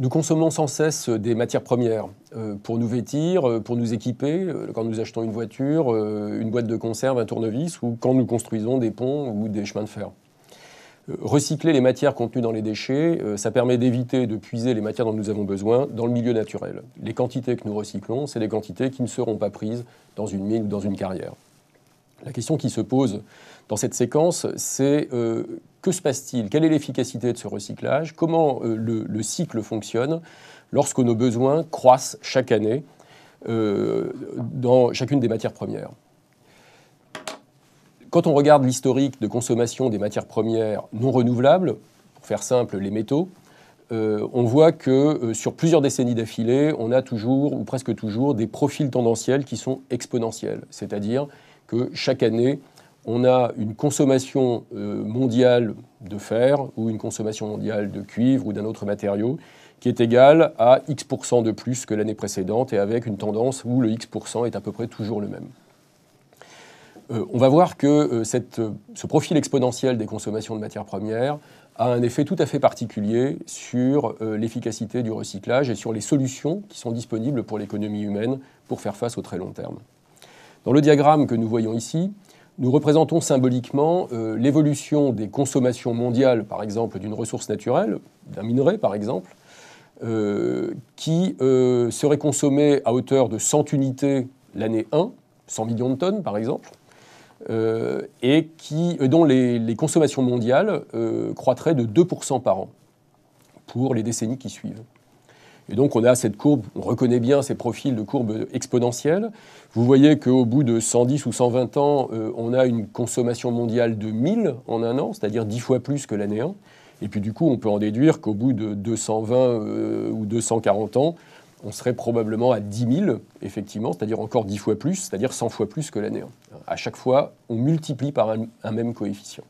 Nous consommons sans cesse euh, des matières premières euh, pour nous vêtir, euh, pour nous équiper, quand nous achetons une voiture, une boîte de conserve, un tournevis ou quand nous construisons des ponts ou des chemins de fer. Recycler les matières contenues dans les déchets, ça permet d'éviter de puiser les matières dont nous avons besoin dans le milieu naturel. Les quantités que nous recyclons, c'est des quantités qui ne seront pas prises dans une mine ou dans une carrière. La question qui se pose dans cette séquence, c'est que se passe-t-il Quelle est l'efficacité de ce recyclage Comment euh, le, cycle fonctionne lorsque nos besoins croissent chaque année euh, dans chacune des matières premières Quand on regarde l'historique de consommation des matières premières non renouvelables, pour faire simple, les métaux, euh, on voit que sur plusieurs décennies d'affilée, on a toujours, ou presque toujours, des profils tendanciels qui sont exponentiels. C'est-à-dire que chaque année, on a une consommation euh, mondiale de fer ou une consommation mondiale de cuivre ou d'un autre matériau qui est égale à X% de plus que l'année précédente et avec une tendance où le X% est à peu près toujours le même. Euh, on va voir que euh, ce profil exponentiel des consommations de matières premières a un effet tout à fait particulier sur l'efficacité du recyclage et sur les solutions qui sont disponibles pour l'économie humaine pour faire face au très long terme. Dans le diagramme que nous voyons ici, nous représentons symboliquement euh, l'évolution des consommations mondiales, par exemple, d'une ressource naturelle, d'un minerai, par exemple, euh, qui euh, serait consommée à hauteur de 100 unités l'année 1, 100 millions de tonnes, par exemple, et qui, dont les, les, consommations mondiales croîtraient de 2% par an pour les décennies qui suivent. Et donc on a cette courbe, on reconnaît bien ces profils de courbe exponentielle. Vous voyez qu'au bout de 110 ou 120 ans, euh, on a une consommation mondiale de 1000 en un an, c'est-à-dire 10 fois plus que l'année 1. Et puis du coup, on peut en déduire qu'au bout de 220 euh, ou 240 ans, on serait probablement à 10 000, effectivement, c'est-à-dire encore 10 fois plus, c'est-à-dire 100 fois plus que l'année 1. À chaque fois, on multiplie par un même coefficient.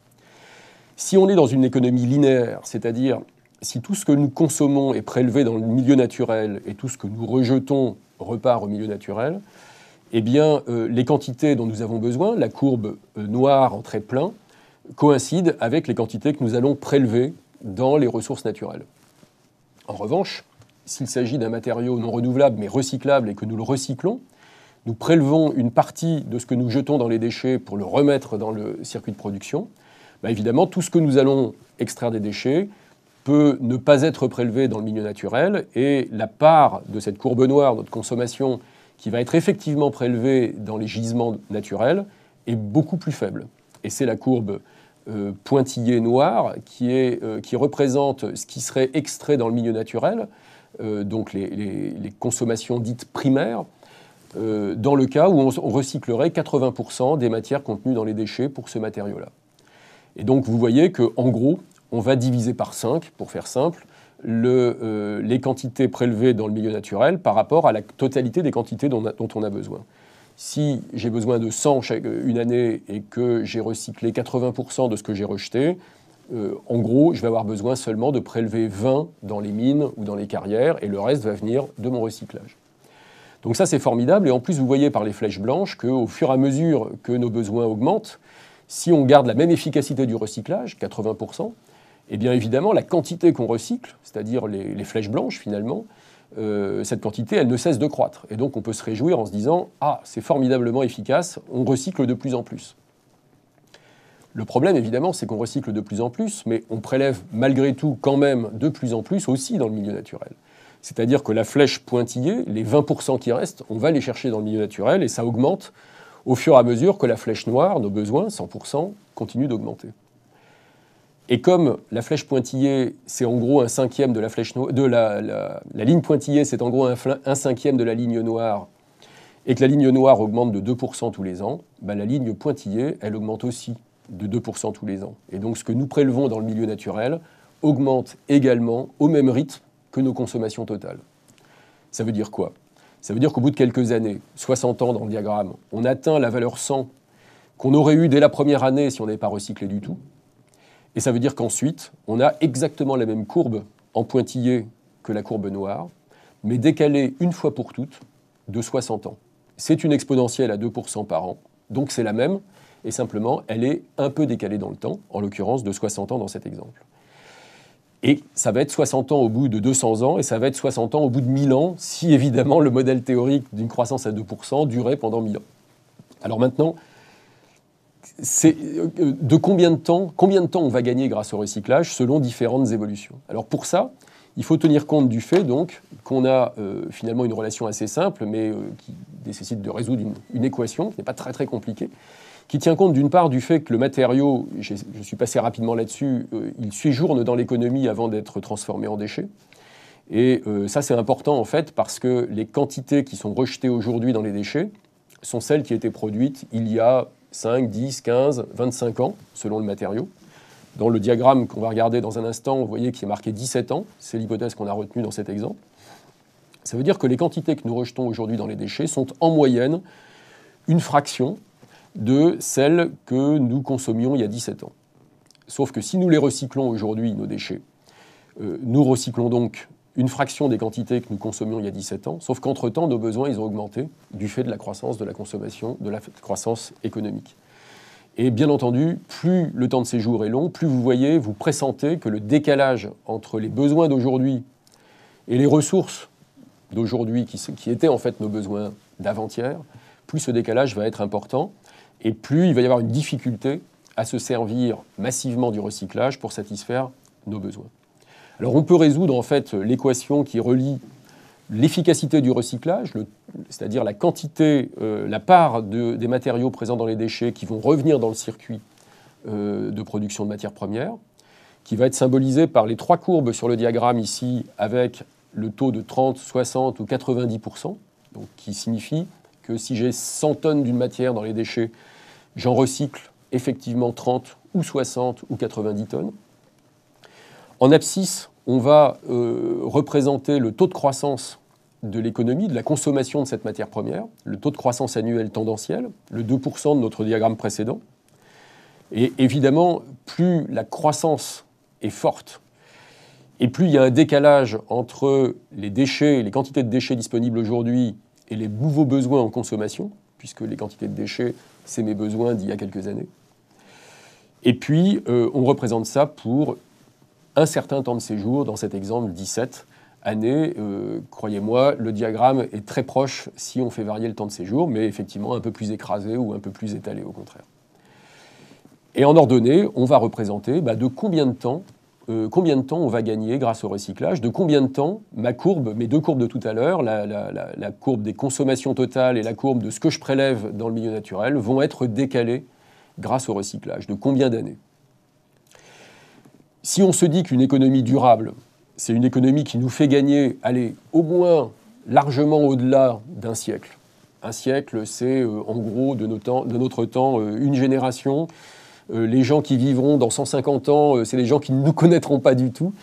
Si on est dans une économie linéaire, c'est-à-dire si tout ce que nous consommons est prélevé dans le milieu naturel et tout ce que nous rejetons repart au milieu naturel, eh bien, euh, les quantités dont nous avons besoin, la courbe euh, noire en trait plein, coïncident avec les quantités que nous allons prélever dans les ressources naturelles. En revanche, s'il s'agit d'un matériau non renouvelable mais recyclable et que nous le recyclons, nous prélevons une partie de ce que nous jetons dans les déchets pour le remettre dans le circuit de production. Bah, évidemment, tout ce que nous allons extraire des déchets peut ne pas être prélevée dans le milieu naturel et la part de cette courbe noire, notre consommation, qui va être effectivement prélevée dans les gisements naturels, est beaucoup plus faible. Et c'est la courbe euh, pointillée noire qui, est, euh, qui, représente ce qui serait extrait dans le milieu naturel, euh, donc les, consommations dites primaires, dans le cas où on, recyclerait 80% des matières contenues dans les déchets pour ce matériau-là. Et donc vous voyez que, gros, on va diviser par 5, pour faire simple, euh, les quantités prélevées dans le milieu naturel par rapport à la totalité des quantités dont, on a besoin. Si j'ai besoin de 100 chaque, euh, une année et que j'ai recyclé 80% de ce que j'ai rejeté, euh, en gros, je vais avoir besoin seulement de prélever 20 dans les mines ou dans les carrières et le reste va venir de mon recyclage. Donc ça, c'est formidable. Et en plus, vous voyez par les flèches blanches qu'au fur et à mesure que nos besoins augmentent, si on garde la même efficacité du recyclage, 80%, eh bien évidemment, la quantité qu'on recycle, c'est-à-dire les, flèches blanches finalement, euh, cette quantité, elle ne cesse de croître. Et donc on peut se réjouir en se disant, ah, c'est formidablement efficace, on recycle de plus en plus. Le problème, évidemment, c'est qu'on recycle de plus en plus, mais on prélève malgré tout quand même de plus en plus aussi dans le milieu naturel. C'est-à-dire que la flèche pointillée, les 20% qui restent, on va les chercher dans le milieu naturel et ça augmente au fur et à mesure que la flèche noire, nos besoins, 100%, continue d'augmenter. Et comme la flèche pointillée, c'est en gros un cinquième de la flèche de la, ligne pointillée, c'est en gros un, cinquième de la ligne noire, et que la ligne noire augmente de 2% tous les ans, bah, la ligne pointillée, elle augmente aussi de 2% tous les ans. Et donc ce que nous prélevons dans le milieu naturel augmente également au même rythme que nos consommations totales. Ça veut dire quoi Ça veut dire qu'au bout de quelques années, 60 ans dans le diagramme, on atteint la valeur 100 qu'on aurait eu dès la première année si on n'avait pas recyclé du tout, et ça veut dire qu'ensuite, on a exactement la même courbe en pointillé que la courbe noire, mais décalée une fois pour toutes de 60 ans. C'est une exponentielle à 2% par an, donc c'est la même, et simplement, elle est un peu décalée dans le temps, en l'occurrence de 60 ans dans cet exemple. Et ça va être 60 ans au bout de 200 ans, et ça va être 60 ans au bout de 1000 ans, si évidemment le modèle théorique d'une croissance à 2% durait pendant 1000 ans. Alors maintenant, c'est euh, de combien de temps, combien de temps on va gagner grâce au recyclage selon différentes évolutions. Alors pour ça, il faut tenir compte du fait donc qu'on a euh, finalement une relation assez simple, mais euh, qui nécessite de résoudre une, équation qui n'est pas très très compliquée, qui tient compte d'une part du fait que le matériau, je suis passé rapidement là-dessus, il séjourne dans l'économie avant d'être transformé en déchets. Et ça c'est important en fait parce que les quantités qui sont rejetées aujourd'hui dans les déchets sont celles qui étaient produites il y a 5, 10, 15, 25 ans, selon le matériau. Dans le diagramme qu'on va regarder dans un instant, vous voyez qui est marqué 17 ans. C'est l'hypothèse qu'on a retenue dans cet exemple. Ça veut dire que les quantités que nous rejetons aujourd'hui dans les déchets sont en moyenne une fraction de celles que nous consommions il y a 17 ans. Sauf que si nous les recyclons aujourd'hui, nos déchets, euh, nous recyclons donc une fraction des quantités que nous consommions il y a 17 ans, sauf qu'entre-temps, nos besoins, ils ont augmenté du fait de la croissance de la consommation, de la croissance économique. Et bien entendu, plus le temps de séjour est long, plus vous voyez, vous pressentez que le décalage entre les besoins d'aujourd'hui et les ressources d'aujourd'hui, qui, qui, étaient en fait nos besoins d'avant-hier, plus ce décalage va être important et plus il va y avoir une difficulté à se servir massivement du recyclage pour satisfaire nos besoins. Alors on peut résoudre en fait l'équation qui relie l'efficacité du recyclage, c'est-à-dire la quantité, euh, la part des matériaux présents dans les déchets qui vont revenir dans le circuit euh, de production de matières premières, qui va être symbolisée par les trois courbes sur le diagramme ici, avec le taux de 30, 60 ou 90%, qui signifie que si j'ai 100 tonnes d'une matière dans les déchets, j'en recycle effectivement 30 ou 60 ou 90 tonnes. En abscisse, on va euh, représenter le taux de croissance de l'économie, de la consommation de cette matière première, le taux de croissance annuel tendanciel, le 2% de notre diagramme précédent. Et évidemment, plus la croissance est forte, et plus il y a un décalage entre les déchets, les quantités de déchets disponibles aujourd'hui et les nouveaux besoins en consommation, puisque les quantités de déchets, c'est mes besoins d'il y a quelques années. Et puis, euh, on représente ça pour un certain temps de séjour, dans cet exemple 17 années. Euh, croyez-moi, le diagramme est très proche si on fait varier le temps de séjour, mais effectivement un peu plus écrasé ou un peu plus étalé au contraire. Et en ordonnée, on va représenter bah, de combien de temps euh, combien de temps on va gagner grâce au recyclage, de combien de temps ma courbe, mes deux courbes de tout à l'heure, la, courbe des consommations totales et la courbe de ce que je prélève dans le milieu naturel, vont être décalées grâce au recyclage, de combien d'années si on se dit qu'une économie durable, c'est une économie qui nous fait gagner, aller au moins largement au-delà d'un siècle. Un siècle, c'est euh, en gros de, notre temps euh, une génération. Euh, les gens qui vivront dans 150 ans, c'est les gens qui ne nous connaîtront pas du tout.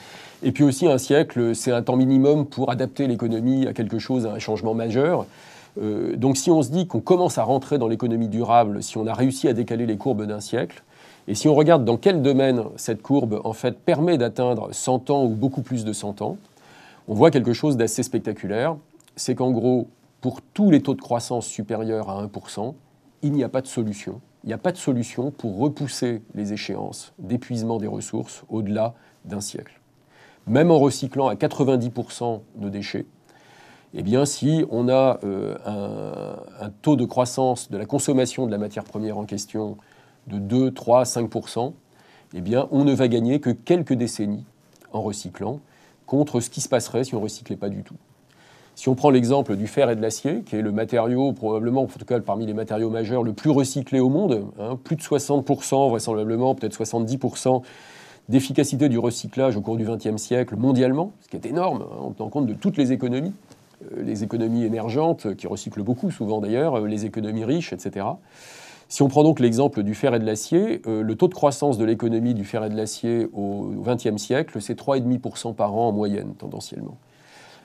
Et puis aussi un siècle, c'est un temps minimum pour adapter l'économie à quelque chose, à un changement majeur. donc si on se dit qu'on commence à rentrer dans l'économie durable, si on a réussi à décaler les courbes d'un siècle, et si on regarde dans quel domaine cette courbe en fait permet d'atteindre 100 ans ou beaucoup plus de 100 ans, on voit quelque chose d'assez spectaculaire. C'est qu'en gros, pour tous les taux de croissance supérieurs à 1%, il n'y a pas de solution. Il n'y a pas de solution pour repousser les échéances d'épuisement des ressources au-delà d'un siècle. Même en recyclant à 90% nos déchets, eh bien, si on a euh, un, taux de croissance de la consommation de la matière première en question de 2, 3, 5 eh bien, on ne va gagner que quelques décennies en recyclant contre ce qui se passerait si on ne recyclait pas du tout. Si on prend l'exemple du fer et de l'acier, qui est le matériau probablement, en tout cas parmi les matériaux majeurs, le plus recyclé au monde, hein, plus de 60% vraisemblablement, peut-être 70% d'efficacité du recyclage au cours du XXe siècle mondialement, ce qui est énorme, hein. on en tenant compte de toutes les économies, euh, les économies émergentes, qui recyclent beaucoup souvent d'ailleurs, euh, les économies riches, etc. Si on prend donc l'exemple du fer et de l'acier, euh, le taux de croissance de l'économie du fer et de l'acier au XXe siècle, c'est 3,5% par an en moyenne, tendanciellement.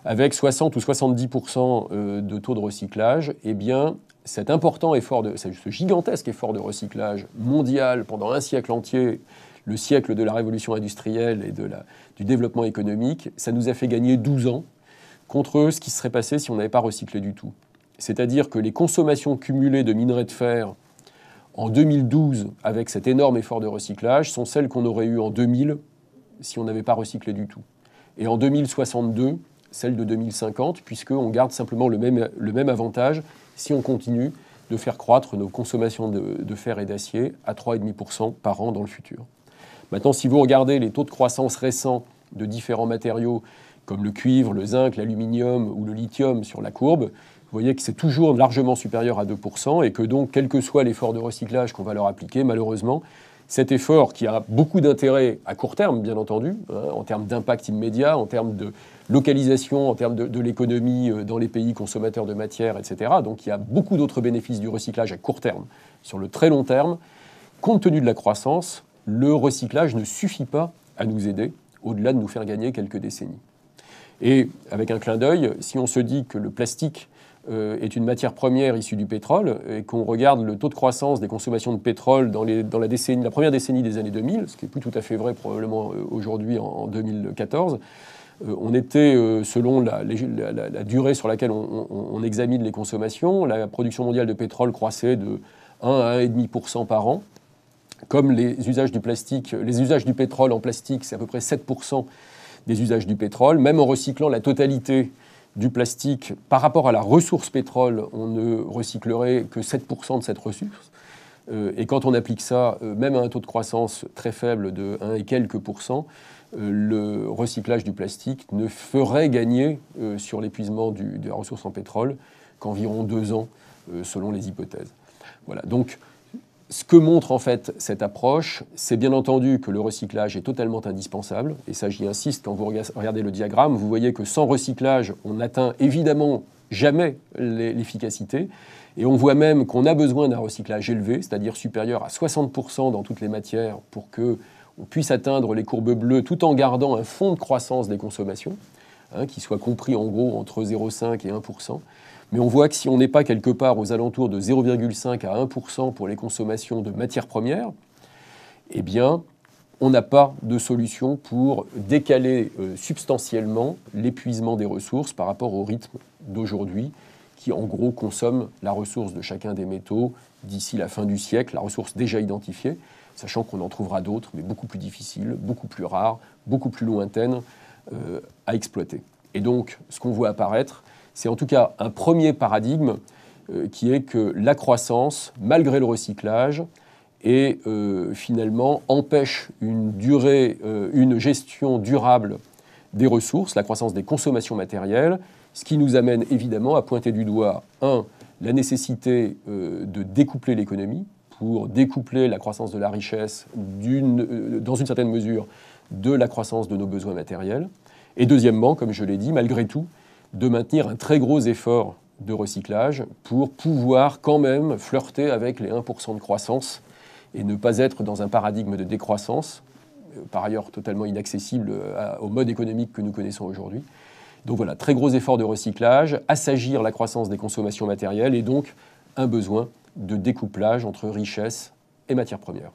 Avec 60 ou 70% euh, de taux de recyclage, eh bien, cet important effort, ce gigantesque effort de recyclage mondial pendant un siècle entier, le siècle de la révolution industrielle et de du développement économique, ça nous a fait gagner 12 ans contre ce qui serait passé si on n'avait pas recyclé du tout. C'est-à-dire que les consommations cumulées de minerais de fer en 2012 avec cet énorme effort de recyclage sont celles qu'on aurait eues en 2000 si on n'avait pas recyclé du tout. Et en 2062, celles de 2050, puisqu'on garde simplement le même, le même avantage si on continue de faire croître nos consommations de, de fer et d'acier à 3,5% par an dans le futur. Maintenant, si vous regardez les taux de croissance récents de différents matériaux, comme le cuivre, le zinc, l'aluminium ou le lithium sur la courbe, vous voyez que c'est toujours largement supérieur à 2%, et que donc, quel que soit l'effort de recyclage qu'on va leur appliquer, malheureusement, cet effort qui a beaucoup d'intérêt à court terme, bien entendu, hein, en termes d'impact immédiat, en termes de localisation, en termes de, de l'économie euh, dans les pays consommateurs de matières, etc. Donc il y a beaucoup d'autres bénéfices du recyclage à court terme. Sur le très long terme, compte tenu de la croissance, le recyclage ne suffit pas à nous aider, au-delà de nous faire gagner quelques décennies. Et avec un clin d'œil, si on se dit que le plastique euh, est une matière première issue du pétrole, et qu'on regarde le taux de croissance des consommations de pétrole dans, les, la, décennie, la première décennie des années 2000, ce qui n'est plus tout à fait vrai probablement euh, aujourd'hui en, 2014, euh, on était, selon la, durée sur laquelle on, examine les consommations, la production mondiale de pétrole croissait de 1 à 1,5% par an. Comme les usages du plastique, les usages du pétrole en plastique, c'est à peu près 7% des usages du pétrole. Même en recyclant la totalité du plastique, par rapport à la ressource pétrole, on ne recyclerait que 7% de cette ressource. Euh, et quand on applique ça, euh, même à un taux de croissance très faible de 1 et quelques pourcents, euh, le recyclage du plastique ne ferait gagner sur l'épuisement de la ressource en pétrole qu'environ deux ans, selon les hypothèses. Voilà. Donc, ce que montre en fait cette approche, c'est bien entendu que le recyclage est totalement indispensable. Et ça, j'y insiste, quand vous regardez le diagramme, vous voyez que sans recyclage, on n'atteint évidemment jamais l'efficacité. Et on voit même qu'on a besoin d'un recyclage élevé, c'est-à-dire supérieur à 60% dans toutes les matières pour que puisse atteindre les courbes bleues tout en gardant un fonds de croissance des consommations, hein, qui soit compris en gros entre 0,5 et 1%. Mais on voit que si on n'est pas quelque part aux alentours de 0,5 à 1% pour les consommations de matières premières, eh bien, on n'a pas de solution pour décaler euh, substantiellement l'épuisement des ressources par rapport au rythme d'aujourd'hui, qui en gros consomme la ressource de chacun des métaux d'ici la fin du siècle, la ressource déjà identifiée, sachant qu'on en trouvera d'autres, mais beaucoup plus difficiles, beaucoup plus rares, beaucoup plus lointaines euh, à exploiter. Et donc, ce qu'on voit apparaître, c'est en tout cas un premier paradigme euh, qui est que la croissance, malgré le recyclage, et euh, finalement empêche une durée, euh, une gestion durable des ressources, la croissance des consommations matérielles, ce qui nous amène évidemment à pointer du doigt, un, la nécessité de découpler l'économie pour découpler la croissance de la richesse dans une certaine mesure de la croissance de nos besoins matériels. Et deuxièmement, comme je l'ai dit, malgré tout, de maintenir un très gros effort de recyclage pour pouvoir quand même flirter avec les 1% de croissance et ne pas être dans un paradigme de décroissance, euh, par ailleurs totalement inaccessible euh, au mode économique que nous connaissons aujourd'hui. Donc voilà, très gros effort de recyclage, assagir la croissance des consommations matérielles et donc un besoin de découplage entre richesse et matières premières.